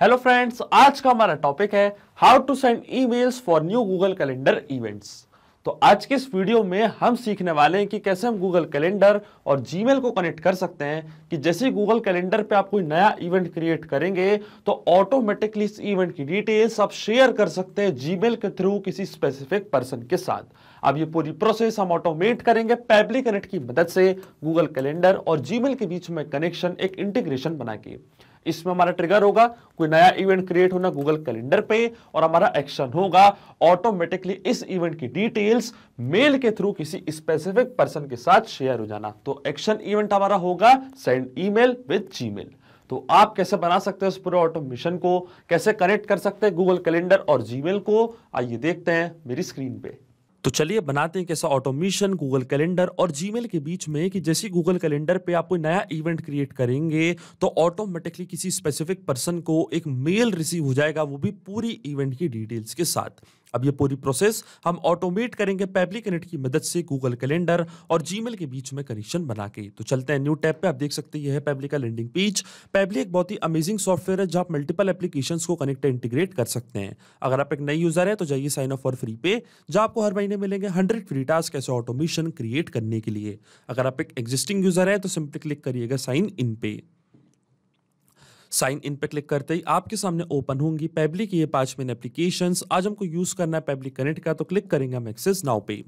hello friends आज का हमारा टॉपिक है how to send emails for new Google calendar events तो आज के इस वीडियो में हम सीखने वाले हैं कि कैसे हम गूगल कैलेंडर और जीमेल को कनेक्ट कर सकते हैं कि जैसे ही गूगल कैलेंडर पे आप कोई नया इवेंट क्रिएट करेंगे तो ऑटोमेटिकली इस इवेंट की डिटेल्स आप शेयर कर सकते हैं जीमेल के थ्रू किसी स्पेसिफिक पर्सन के साथ अब ये पूरी प्रोसेस हम ऑटोमेट करेंगे पैबली कनेक्ट की मदद से गूगल कैलेंडर और जीमेल के बीच में कनेक्शन एक इंटीग्रेशन बना के इसमें हमारा ट्रिगर होगा कोई नया इवेंट क्रिएट होना गूगल कैलेंडर पे और हमारा एक्शन होगा ऑटोमेटिकली इस इवेंट की डिटेल्स मेल के थ्रू किसी स्पेसिफिक पर्सन के साथ शेयर हो जाना तो एक्शन इवेंट हमारा होगा सेंड ईमेल विद जीमेल तो आप कैसे बना सकते हैं उस पूरे ऑटोमेशन को कैसे कनेक्ट कर सकते हैं गूगल कैलेंडर और जीमेल को आइए देखते हैं मेरी स्क्रीन पे तो चलिए बनाते हैं कैसा ऑटोमेशन गूगल कैलेंडर और जीमेल के बीच में कि जैसे गूगल कैलेंडर पे आप कोई नया इवेंट क्रिएट करेंगे तो ऑटोमेटिकली किसी स्पेसिफिक पर्सन को एक मेल रिसीव हो जाएगा वो भी पूरी इवेंट की डिटेल्स के साथ अब ये पूरी प्रोसेस हम ऑटोमेट करेंगे कनेक्ट की मदद से गूगल कैलेंडर और जी के बीच में कनेक्शन बना के तो चलते हैं न्यू टैप पे आप देख सकते हैं यह है पेबली का लैंडिंग पेज पेबली एक बहुत ही अमेजिंग सॉफ्टवेयर है जहाँ आप मल्टीपल एप्लीकेशन को कनेक्ट इंटीग्रेट कर सकते हैं अगर आप एक नई यूजर है तो जाइए साइन अप फॉर फ्री पे जहाँ आपको हर महीने मिलेंगे हंड्रेड फ्री टास्क ऐसे ऑटोमेशन क्रिएट करने के लिए अगर आप एक एग्जिस्टिंग यूजर है तो सिंपली क्लिक करिएगा साइन इन पे साइन इन पे क्लिक करते ही आपके सामने ओपन होंगी पेबली की ये पांच मेन एप्लीकेशंस आज हमको यूज करना है पेबली कनेक्ट का तो क्लिक करेंगे हम एक्सेस नाउ पे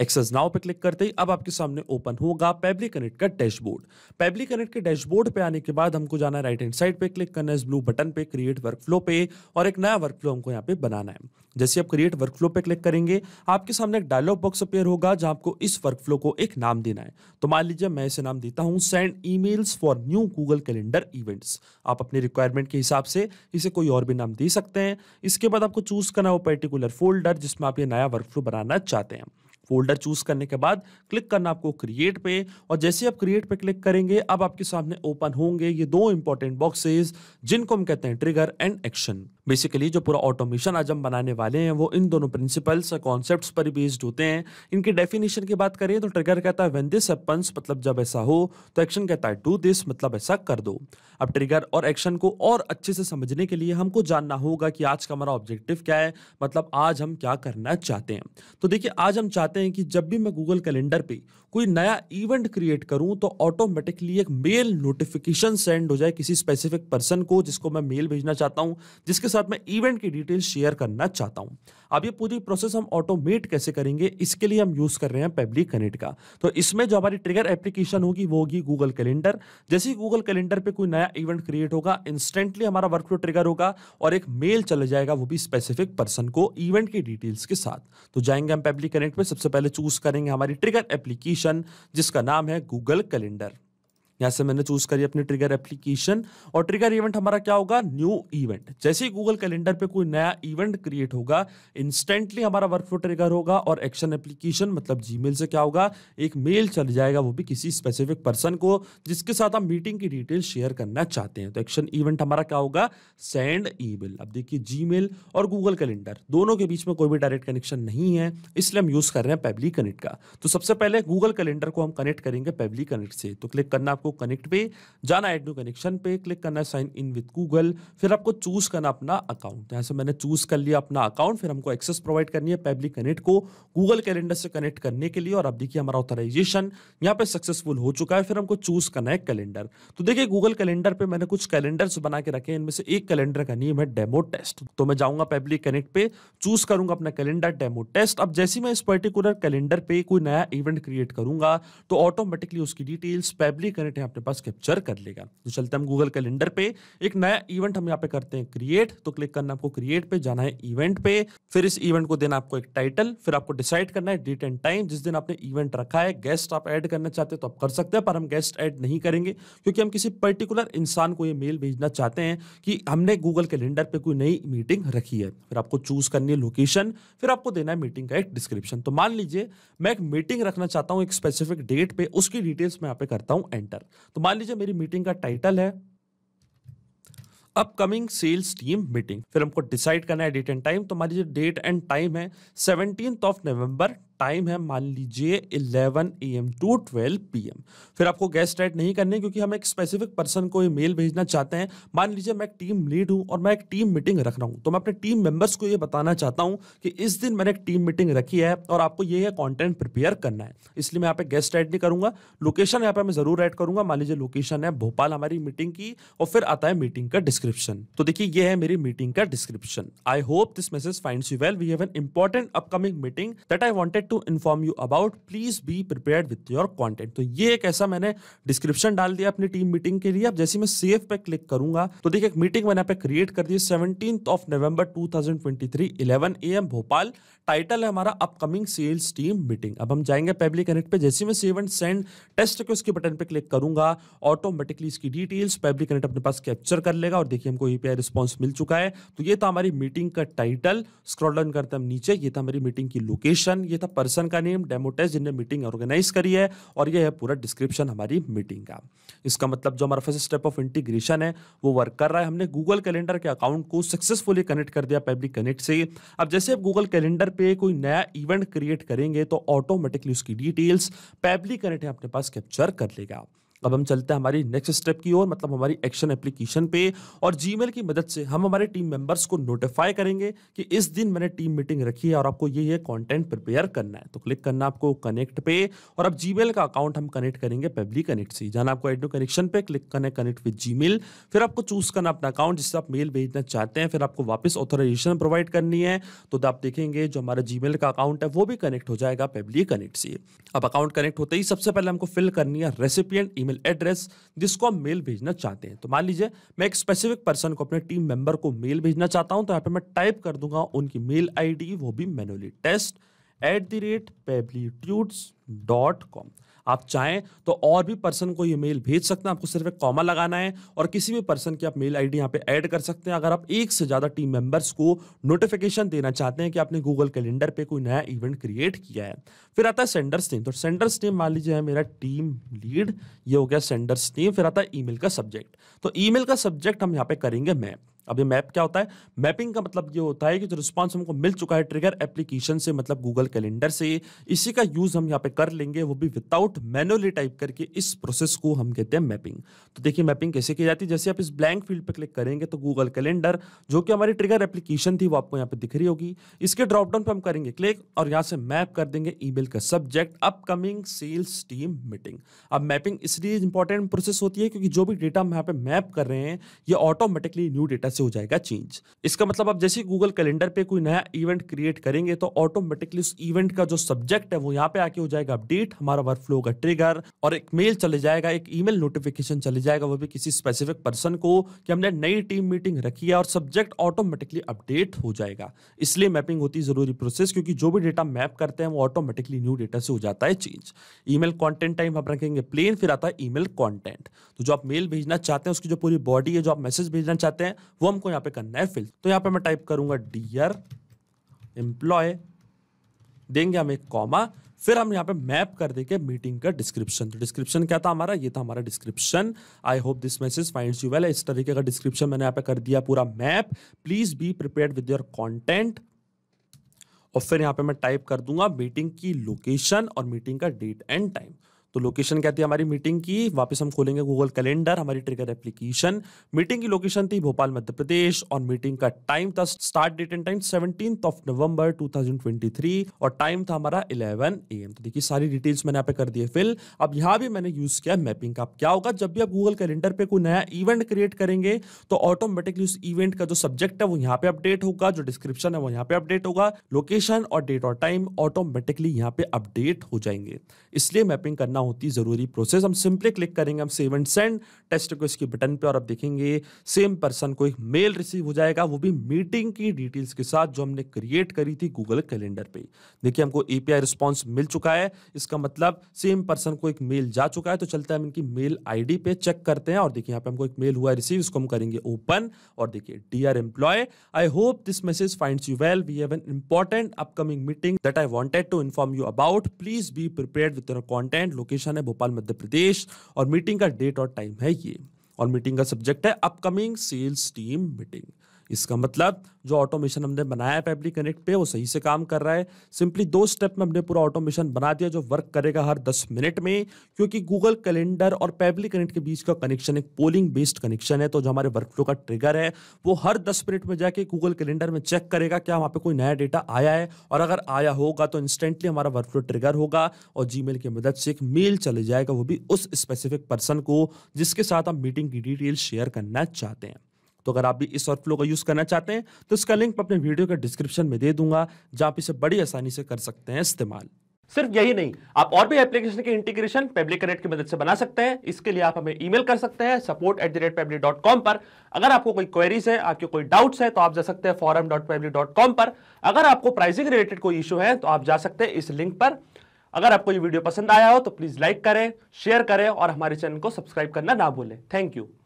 एक्सेस नाव पर क्लिक करते ही अब आपके सामने ओपन होगा पेबली कनेक्ट का डैशबोर्ड पेबली कनेक्ट के डैशबोर्ड पे आने के बाद हमको जाना है राइट हैंड साइड पे क्लिक करना है इस ब्लू बटन पे क्रिएट वर्क फ्लो पे और एक नया वर्क फ्लो हमको यहाँ पे बनाना है जैसे आप क्रिएट वर्क फ्लो पे क्लिक करेंगे आपके सामने एक डायलॉग बॉक्स अपेयर होगा जहां आपको इस वर्क फ्लो को एक नाम देना है तो मान लीजिए मैं इसे नाम देता हूँ send mails for new Google calendar events आप अपने रिक्वायरमेंट के हिसाब से इसे कोई और भी नाम दे सकते हैं इसके बाद आपको चूज करना है वो पर्टिकुलर फोल्डर जिसमें आप ये नया वर्क फ्लो बनाना चाहते हैं फोल्डर चूज करने के बाद क्लिक करना आपको क्रिएट पे और जैसे आप क्रिएट पे क्लिक करेंगे अब आपके सामने ओपन होंगे ये दो इंपॉर्टेंट बॉक्सेस जिनको हम कहते हैं ट्रिगर एंड एक्शन बेसिकली जो पूरा ऑटोमेशन आज हम बनाने वाले हैं वो इन दोनों प्रिंसिपल्स और कॉन्सेप्ट्स पर बेस्ड होते हैं इनकी डेफिनेशन की बात करें तो ट्रिगर कहता है वेन दिस एपन्स मतलब जब ऐसा हो तो एक्शन कहता है डू दिस मतलब ऐसा कर दो अब ट्रिगर और एक्शन को और अच्छे से समझने के लिए हमको जानना होगा कि आज का हमारा ऑब्जेक्टिव क्या है मतलब आज हम क्या करना चाहते हैं तो देखिए आज हम चाहते बताते हैं कि जब भी मैं गूगल कैलेंडर पे कोई नया इवेंट क्रिएट करूं तो ऑटोमेटिकली एक मेल नोटिफिकेशन सेंड हो जाए किसी स्पेसिफिक पर्सन को जिसको मैं मेल भेजना चाहता हूं जिसके साथ मैं इवेंट की डिटेल शेयर करना चाहता हूं अब ये पूरी प्रोसेस हम ऑटोमेट कैसे करेंगे इसके लिए हम यूज़ कर रहे हैं पेब्लिक कनेक्ट का तो इसमें जो हमारी ट्रिगर एप्लीकेशन होगी वो होगी गूगल कैलेंडर जैसे ही गूगल कैलेंडर पर कोई नया इवेंट क्रिएट होगा इंस्टेंटली हमारा वर्कफ्लो ट्रिगर होगा और एक मेल चला जाएगा वो भी स्पेसिफिक पर्सन को इवेंट की डिटेल्स के साथ तो जाएंगे हम पेब्लिक कनेक्ट पर सबसे सबसे पहले चूज करेंगे हमारी ट्रिगर एप्लीकेशन जिसका नाम है गूगल कैलेंडर यहाँ से मैंने चूज करी अपनी ट्रिगर एप्लीकेशन और ट्रिगर इवेंट हमारा क्या होगा न्यू इवेंट जैसे ही गूगल कैलेंडर पे कोई नया इवेंट क्रिएट होगा इंस्टेंटली हमारा वर्कफ्लो ट्रिगर होगा और एक्शन एप्लीकेशन मतलब जीमेल से क्या होगा एक मेल चल जाएगा वो भी किसी स्पेसिफिक पर्सन को जिसके साथ हम मीटिंग की डिटेल शेयर करना चाहते हैं तो एक्शन इवेंट हमारा क्या होगा सेंड मेल अब देखिए जी और गूगल कैलेंडर दोनों के बीच में कोई भी डायरेक्ट कनेक्शन नहीं है इसलिए हम यूज कर रहे हैं पेबली कनेक्ट का तो सबसे पहले गूगल कैलेंडर को हम कनेक्ट करेंगे पेबली कनेक्ट से तो क्लिक करना आपको कनेक्ट पे जाना ऐड न्यू कनेक्शन पे क्लिक करना है साइन इन विद गूगल फिर आपको चूज करना अपना अकाउंट यहाँ से मैंने चूज कर लिया अपना अकाउंट फिर हमको एक्सेस प्रोवाइड करनी है पब्लिक कनेक्ट को गूगल कैलेंडर से कनेक्ट करने के लिए और अब देखिए हमारा ऑथराइजेशन यहाँ पे सक्सेसफुल हो चुका है फिर हमको चूज करना है कैलेंडर तो देखिए गूगल कैलेंडर पे मैंने कुछ कैलेंडर्स बना के रखे हैं इनमें से एक कैलेंडर का नियम है डेमो टेस्ट तो मैं जाऊंगा पब्लिक कनेक्ट पे चूज करूंगा अपना कैलेंडर डेमो टेस्ट अब जैसे मैं इस पर्टिकुलर कैलेंडर पे कोई नया इवेंट क्रिएट करूंगा तो ऑटोमेटिकली उसकी डिटेल्स पब्लिक कनेक्ट डेटा अपने पास कैप्चर कर लेगा तो चलते हम गूगल कैलेंडर पे एक नया इवेंट हम यहाँ पे करते हैं क्रिएट तो क्लिक करना आपको क्रिएट पे जाना है इवेंट पे फिर इस इवेंट को देना आपको एक टाइटल फिर आपको डिसाइड करना है डेट एंड टाइम जिस दिन आपने इवेंट रखा है गेस्ट आप ऐड करना चाहते हैं तो आप कर सकते हैं पर हम गेस्ट ऐड नहीं करेंगे क्योंकि हम किसी पर्टिकुलर इंसान को ये मेल भेजना चाहते हैं कि हमने गूगल कैलेंडर पर कोई नई मीटिंग रखी है फिर आपको चूज करनी है लोकेशन फिर आपको देना है मीटिंग का एक डिस्क्रिप्शन तो मान लीजिए मैं एक मीटिंग रखना चाहता हूँ एक स्पेसिफिक डेट पे उसकी डिटेल्स मैं यहाँ पे करता हूँ एंटर पर तो मान लीजिए मेरी मीटिंग का टाइटल है अपकमिंग सेल्स टीम मीटिंग फिर हमको डिसाइड करना है डेट एंड टाइम तो मान लीजिए डेट एंड टाइम है सेवनटीन ऑफ नवंबर टाइम है मान लीजिए 11 एम टू 12 पीएम फिर आपको गेस्ट राइट नहीं करने क्योंकि हम एक स्पेसिफिक पर्सन को मेल भेजना चाहते हैं मान लीजिए मैं एक टीम लीड हूं और मैं एक टीम मीटिंग रख रहा हूं तो मैं अपने टीम मेंबर्स को ये बताना चाहता हूं कि इस दिन मैंने एक टीम मीटिंग रखी है और आपको ये है कॉन्टेंट प्रिपेयर करना है इसलिए मैं यहाँ पे गेस्ट राइट नहीं करूंगा लोकेशन यहाँ पे मैं जरूर एड करूंगा मान लीजिए लोकेशन है भोपाल हमारी मीटिंग की और फिर आता है मीटिंग का डिस्क्रिप्शन तो देखिए ये है मेरी मीटिंग का description I hope this message find you well we have an important upcoming meeting that I wanted to inform you about please be prepare with your content तो ये एक ऐसा मैंने डिस्क्रिप्शन डाल दिया अपनी टीम मीटिंग के लिए अब जैसे मैं सेफ पे क्लिक करूंगा तो देखिए एक मीटिंग मैंने पे क्रिएट कर दी seventeen of November two thousand twenty Bhopal title है हमारा अपकमिंग सेल्स टीम मीटिंग अब हम जाएंगे पब्लिक कनेक्ट पे जैसे मैं सेव एंड सेंड टेस्ट के उसके बटन पे क्लिक करूंगा ऑटोमेटिकली इसकी डिटेल्स पब्लिक कनेक्ट अपने पास कैप्चर कर लेगा और देखिए हमको यूपीआई रिस्पॉन्स मिल चुका है तो ये था हमारी मीटिंग का टाइटल स्क्रॉल डाउन करते हम नीचे ये था हमारी मीटिंग की लोकेशन ये था पर्सन का नेम डेमोटेस जिनने मीटिंग ऑर्गेनाइज करी है और यह है पूरा डिस्क्रिप्शन हमारी मीटिंग का इसका मतलब जो हमारा फर्स्ट स्टेप ऑफ इंटीग्रेशन है वो वर्क कर रहा है हमने गूगल कैलेंडर के अकाउंट को सक्सेसफुली कनेक्ट कर दिया पेब्लिक कनेक्ट से अब जैसे आप गूगल कैलेंडर पर कोई नया इवेंट क्रिएट करेंगे तो ऑटोमेटिकली उसकी डिटेल्स पेब्लिक कनेक्ट अपने पास कैप्चर कर लेगा अब हम चलते हैं हमारी नेक्स्ट स्टेप की ओर मतलब हमारी एक्शन एप्लीकेशन पे और जी की मदद से हम हमारे टीम मेंबर्स को नोटिफाई करेंगे कि इस दिन मैंने टीम मीटिंग रखी है और आपको ये ये कंटेंट प्रिपेयर करना है तो क्लिक करना आपको कनेक्ट पे और अब जी का अकाउंट हम कनेक्ट करेंगे पेबली कनेक्ट से जाना आपको एडो कनेक्शन पे क्लिक करना कनेक्ट विद जी फिर आपको चूज करना अपना अकाउंट जिससे आप मेल भेजना चाहते हैं फिर आपको वापस ऑथोराइजेशन प्रोवाइड करनी है तो आप देखेंगे जो हमारा जी का अकाउंट है वो भी कनेक्ट हो जाएगा पेबली कनेक्ट से अब अकाउंट कनेक्ट होते ही सबसे पहले हमको फिल करनी है रेसिपियंट ई ईमेल एड्रेस जिसको हम मेल भेजना चाहते हैं तो मान लीजिए मैं एक स्पेसिफिक पर्सन को अपने टीम मेंबर को मेल भेजना चाहता हूं तो यहाँ पे मैं टाइप कर दूंगा उनकी मेल आईडी वो भी manually test at the rate pabblytudes dot com आप चाहें तो और भी पर्सन को ये मेल भेज सकते हैं आपको सिर्फ एक कॉमा लगाना है और किसी भी पर्सन की आप मेल आईडी यहाँ पे ऐड कर सकते हैं अगर आप एक से ज़्यादा टीम मेंबर्स को नोटिफिकेशन देना चाहते हैं कि आपने गूगल कैलेंडर पे कोई नया इवेंट क्रिएट किया है फिर आता है सेंडर्स नेम तो सेंडर्स नेम मान लीजिए मेरा टीम लीड ये हो गया सेंडर्स नेम फिर आता है ई का सब्जेक्ट तो ई का सब्जेक्ट हम यहाँ पे करेंगे मैं अब ये मैप क्या होता है मैपिंग का मतलब ये होता है कि जो रिस्पॉन्स हमको मिल चुका है ट्रिगर एप्लीकेशन से मतलब गूगल कैलेंडर से इसी का यूज़ हम यहाँ पे कर लेंगे वो भी विदाउट मैनुअली टाइप करके इस प्रोसेस को हम कहते हैं मैपिंग तो देखिए मैपिंग कैसे की जाती है जैसे आप इस ब्लैंक फील्ड पर क्लिक करेंगे तो गूगल कैलेंडर जो कि हमारी ट्रिगर एप्लीकेशन थी वो आपको यहाँ पर दिख रही होगी इसके ड्रॉपडाउन पर हम करेंगे क्लिक और यहाँ से मैप कर देंगे ई का subject upcoming sales team meeting अब मैपिंग इसलिए इंपॉर्टेंट प्रोसेस होती है क्योंकि जो भी डेटा हम यहाँ पर मैप कर रहे हैं ये ऑटोमेटिकली न्यू डेटा कैसे हो जाएगा चेंज इसका मतलब आप जैसे गूगल कैलेंडर पे कोई नया इवेंट क्रिएट करेंगे तो ऑटोमेटिकली उस इवेंट का जो सब्जेक्ट है वो यहाँ पे आके हो जाएगा अपडेट हमारा वर्क फ्लो का ट्रिगर और एक मेल चले जाएगा एक ईमेल नोटिफिकेशन चले जाएगा वो भी किसी स्पेसिफिक पर्सन को कि हमने नई टीम मीटिंग रखी है और सब्जेक्ट ऑटोमेटिकली अपडेट हो जाएगा इसलिए मैपिंग होती है जरूरी प्रोसेस क्योंकि जो भी डेटा मैप करते हैं वो ऑटोमेटिकली न्यू डेटा से हो जाता है चेंज ईमेल कंटेंट टाइम हम रखेंगे प्लेन फिर आता है ईमेल कंटेंट तो जो आप मेल भेजना चाहते हैं उसकी जो पूरी बॉडी है जो आप मैसेज भेजना चाहते हैं वो हमको यहाँ पे करना है फिल तो यहाँ पे मैं टाइप करूंगा डियर एम्प्लॉय देंगे हम एक कॉमा फिर हम यहाँ पे मैप कर देंगे मीटिंग का डिस्क्रिप्शन तो डिस्क्रिप्शन क्या था हमारा ये था हमारा description I hope this message find you well इस तरीके का डिस्क्रिप्शन मैंने यहाँ पे कर दिया पूरा map please be prepare with your content और फिर यहाँ पे मैं टाइप कर दूंगा मीटिंग की लोकेशन और मीटिंग का डेट एंड टाइम तो लोकेशन क्या थी हमारी मीटिंग की वापस हम खोलेंगे गूगल कैलेंडर हमारी ट्रिगर एप्लीकेशन मीटिंग की लोकेशन थी भोपाल मध्य प्रदेश और मीटिंग का टाइम था start date and time seventeen of November two और टाइम था हमारा इलेवन एम तो देखिए सारी डिटेल्स मैंने यहाँ पे कर दिए फिल अब यहाँ भी मैंने यूज किया मैपिंग का क्या होगा जब भी आप गूगल कैलेंडर पर कोई नया इवेंट क्रिएट करेंगे तो ऑटोमेटिकली उस इवेंट का जो सब्जेक्ट है वो यहाँ पे अपडेट होगा जो डिस्क्रिप्शन है वो यहाँ पे अपडेट होगा लोकेशन और डेट और टाइम ऑटोमेटिकली यहाँ पे अपडेट हो जाएंगे इसलिए मैपिंग करना करना होती ज़रूरी प्रोसेस हम सिंपली क्लिक करेंगे हम सेव एंड सेंड टेस्ट को इसके बटन पे और आप देखेंगे सेम पर्सन को एक मेल रिसीव हो जाएगा वो भी मीटिंग की डिटेल्स के साथ जो हमने क्रिएट करी थी गूगल कैलेंडर पे देखिए हमको एपीआई रिस्पांस मिल चुका है इसका मतलब सेम पर्सन को एक मेल जा चुका है तो चलते हैं हम इनकी मेल आई पे चेक करते हैं और देखिए यहाँ पे हमको एक मेल हुआ है रिसीव इसको हम करेंगे ओपन और देखिए dear employee I hope this message find you well we have an important upcoming meeting that I wanted to inform you about please be prepare with content content location है भोपाल मध्य प्रदेश और meeting का date और time है ये और meeting का subject है upcoming sales team meeting इसका मतलब जो ऑटोमेशन हमने बनाया है फैब्रिक कनेक्ट पे वो सही से काम कर रहा है सिंपली दो स्टेप में हमने पूरा ऑटोमेशन बना दिया जो वर्क करेगा हर दस मिनट में क्योंकि गूगल कैलेंडर और फैब्रिक कनेक्ट के बीच का कनेक्शन एक पोलिंग बेस्ड कनेक्शन है तो जो हमारे वर्कफ्लो का ट्रिगर है वो हर दस मिनट में जाके गूगल कैलेंडर में चेक करेगा क्या वहाँ पर कोई नया डेटा आया है और अगर आया होगा तो इंस्टेंटली हमारा वर्क फ्लो ट्रिगर होगा और जी की मदद से एक मेल चले जाएगा वो भी उस स्पेसिफिक पर्सन को जिसके साथ हम मीटिंग की डिटेल शेयर करना चाहते हैं तो अगर आप भी इस वर्क फ्लो का यूज़ करना चाहते हैं तो इसका लिंक अपने वीडियो के डिस्क्रिप्शन में दे दूंगा जहाँ आप इसे बड़ी आसानी से कर सकते हैं इस्तेमाल सिर्फ यही नहीं आप और भी एप्लीकेशन के इंटीग्रेशन पेब्लिक कनेक्ट की मदद से बना सकते हैं इसके लिए आप हमें ईमेल कर सकते हैं support at the rate Pabbly dot com पर अगर आपको कोई क्वेरीज है आपके कोई डाउट्स है तो आप जा सकते हैं forum dot Pabbly dot com पर अगर आपको प्राइसिंग रिलेटेड कोई इशू है तो आप जा सकते हैं इस लिंक पर अगर आपको ये वीडियो पसंद आया हो तो प्लीज़ लाइक करें शेयर करें और हमारे चैनल को सब्सक्राइब करना ना भूलें थैंक यू